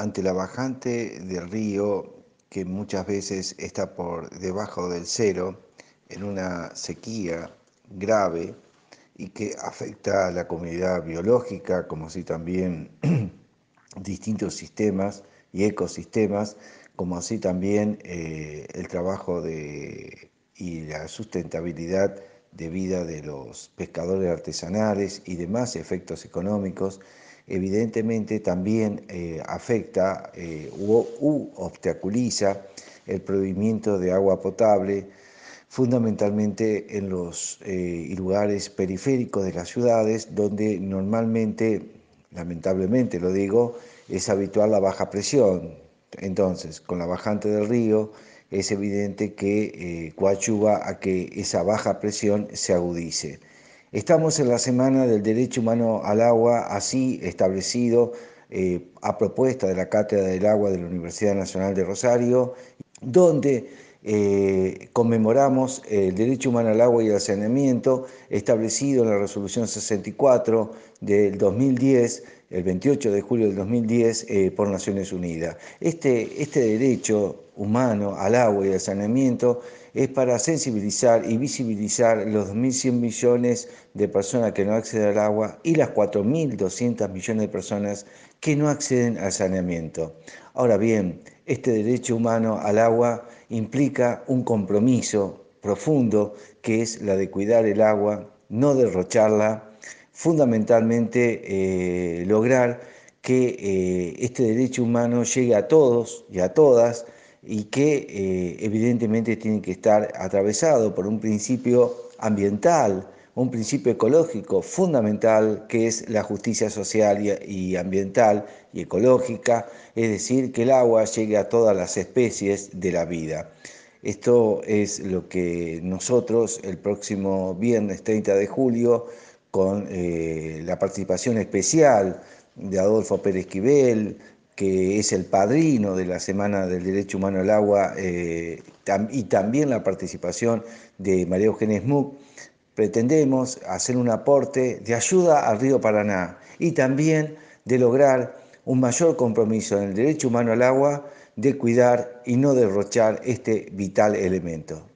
ante la bajante del río que muchas veces está por debajo del cero, en una sequía grave y que afecta a la comunidad biológica, como así también distintos sistemas y ecosistemas, como así también eh, el trabajo y la sustentabilidad de vida de los pescadores artesanales y demás efectos económicos evidentemente también eh, afecta eh, u, obstaculiza el provimiento de agua potable, fundamentalmente en los eh, lugares periféricos de las ciudades, donde normalmente, lamentablemente lo digo, es habitual la baja presión. Entonces, con la bajante del río, es evidente que eh, coadyuva a que esa baja presión se agudice. Estamos en la semana del derecho humano al agua, así establecido eh, a propuesta de la Cátedra del Agua de la Universidad Nacional de Rosario, donde eh, conmemoramos el derecho humano al agua y al saneamiento establecido en la resolución 64 del 2010 el 28 de julio del 2010 eh, por Naciones Unidas. Este, este derecho humano al agua y al saneamiento es para sensibilizar y visibilizar los 2.100 millones de personas que no acceden al agua y las 4.200 millones de personas que no acceden al saneamiento. Ahora bien, este derecho humano al agua implica un compromiso profundo que es la de cuidar el agua, no derrocharla, fundamentalmente eh, lograr que eh, este derecho humano llegue a todos y a todas y que eh, evidentemente tiene que estar atravesado por un principio ambiental, un principio ecológico fundamental que es la justicia social y, ambiental y ecológica, es decir, que el agua llegue a todas las especies de la vida. Esto es lo que nosotros el próximo viernes 30 de julio, con eh, la participación especial de Adolfo Pérez Quibel, que es el padrino de la Semana del Derecho Humano al Agua, eh, y también la participación de María Eugenia pretendemos hacer un aporte de ayuda al río Paraná y también de lograr un mayor compromiso en el derecho humano al agua, de cuidar y no derrochar este vital elemento.